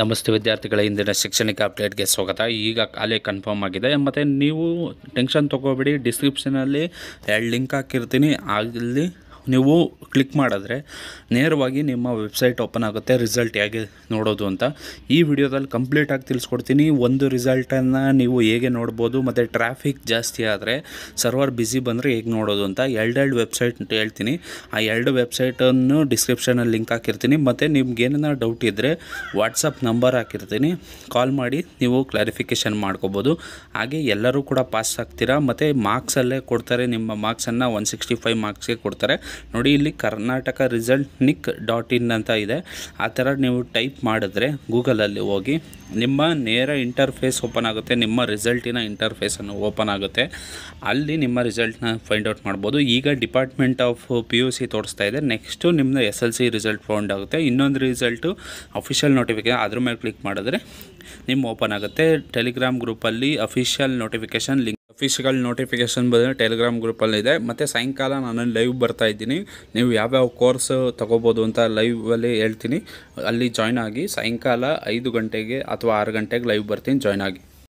ನಮಸ್ತೆ ವಿದ್ಯಾರ್ಥಿಗಳ ಹಿಂದಿನ ಶೈಕ್ಷಣಿಕ ಅಪ್ಡೇಟ್ಗೆ ಸ್ವಾಗತ ಈಗ ಖಾಲಿ ಕನ್ಫರ್ಮ್ ಆಗಿದೆ ಮತ್ತು ನೀವು ಟೆನ್ಷನ್ ತೊಗೋಬೇಡಿ ಡಿಸ್ಕ್ರಿಪ್ಷನಲ್ಲಿ ಎರಡು ಲಿಂಕ್ ಹಾಕಿರ್ತೀನಿ ಅಲ್ಲಿ ನೀವು ಕ್ಲಿಕ್ ಮಾಡಿದ್ರೆ ನೇರವಾಗಿ ನಿಮ್ಮ ವೆಬ್ಸೈಟ್ ಓಪನ್ ಆಗುತ್ತೆ ರಿಸಲ್ಟ್ ಹೇಗೆ ನೋಡೋದು ಅಂತ ಈ ವಿಡಿಯೋದಲ್ಲಿ ಕಂಪ್ಲೀಟಾಗಿ ತಿಳಿಸ್ಕೊಡ್ತೀನಿ ಒಂದು ರಿಸಲ್ಟನ್ನು ನೀವು ಹೇಗೆ ನೋಡ್ಬೋದು ಮತ್ತು ಟ್ರಾಫಿಕ್ ಜಾಸ್ತಿ ಆದರೆ ಸರ್ವರ್ ಬ್ಯುಸಿ ಬಂದರೆ ಹೇಗೆ ನೋಡೋದು ಅಂತ ಎರಡೆರಡು ವೆಬ್ಸೈಟ್ ಹೇಳ್ತೀನಿ ಆ ಎರಡು ವೆಬ್ಸೈಟನ್ನು ಡಿಸ್ಕ್ರಿಪ್ಷನಲ್ಲಿ ಲಿಂಕ್ ಹಾಕಿರ್ತೀನಿ ಮತ್ತು ನಿಮ್ಗೆ ಡೌಟ್ ಇದ್ದರೆ ವಾಟ್ಸಪ್ ನಂಬರ್ ಹಾಕಿರ್ತೀನಿ ಕಾಲ್ ಮಾಡಿ ನೀವು ಕ್ಲಾರಿಫಿಕೇಷನ್ ಮಾಡ್ಕೋಬೋದು ಹಾಗೆ ಎಲ್ಲರೂ ಕೂಡ ಪಾಸ್ ಆಗ್ತೀರಾ ಮತ್ತು ಮಾರ್ಕ್ಸಲ್ಲೇ ಕೊಡ್ತಾರೆ ನಿಮ್ಮ ಮಾರ್ಕ್ಸನ್ನು ಒನ್ ಸಿಕ್ಸ್ಟಿ ಫೈವ್ ಮಾರ್ಕ್ಸ್ಗೆ ಕೊಡ್ತಾರೆ ನೋಡಿ ಇಲ್ಲಿ Karnataka result nic dot in ಅಂತ ಇದೆ ಆ ಥರ ನೀವು ಟೈಪ್ ಮಾಡಿದ್ರೆ ಗೂಗಲಲ್ಲಿ ಹೋಗಿ ನಿಮ್ಮ ನೇರ ಇಂಟರ್ಫೇಸ್ ಓಪನ್ ಆಗುತ್ತೆ ನಿಮ್ಮ ರಿಸಲ್ಟಿನ ಇಂಟರ್ಫೇಸನ್ನು ಓಪನ್ ಆಗುತ್ತೆ ಅಲ್ಲಿ ನಿಮ್ಮ ರಿಸಲ್ಟ್ನ ಫೈಂಡ್ ಔಟ್ ಮಾಡ್ಬೋದು ಈಗ department of P U C ತೋರಿಸ್ತಾ ಇದೆ ನೆಕ್ಸ್ಟು ನಿಮ್ಮದು S L C result found ಆಗುತ್ತೆ ಇನ್ನೊಂದು ರಿಸಲ್ಟು ಅಫಿಷಿಯಲ್ ನೋಟಿಫಿಕೇಶನ್ ಅದ್ರ ಮೇಲೆ ಕ್ಲಿಕ್ ಮಾಡಿದ್ರೆ ನಿಮ್ಮ ಓಪನ್ ಆಗುತ್ತೆ ಟೆಲಿಗ್ರಾಮ್ ಗ್ರೂಪಲ್ಲಿ ಅಫಿಷಿಯಲ್ ನೋಟಿಫಿಕೇಷನ್ ಲಿಂಕ್ ಫಿಶ್ಗಳ ನೋಟಿಫಿಕೇಷನ್ ಬಂದರೆ ಟೆಲಿಗ್ರಾಮ್ ಗ್ರೂಪಲ್ಲಿದೆ ಮತ್ತು ಸಾಯಂಕಾಲ ನಾನು ಲೈವ್ ಬರ್ತಾ ಇದ್ದೀನಿ ನೀವು ಯಾವ್ಯಾವ ಕೋರ್ಸ್ ತೊಗೋಬೋದು ಅಂತ ಲೈವಲ್ಲಿ ಹೇಳ್ತೀನಿ ಅಲ್ಲಿ ಜಾಯ್ನ್ ಆಗಿ ಸಾಯಂಕಾಲ ಐದು ಗಂಟೆಗೆ ಅಥವಾ ಆರು ಗಂಟೆಗೆ ಲೈವ್ ಬರ್ತೀನಿ ಜಾಯ್ನ್ ಆಗಿ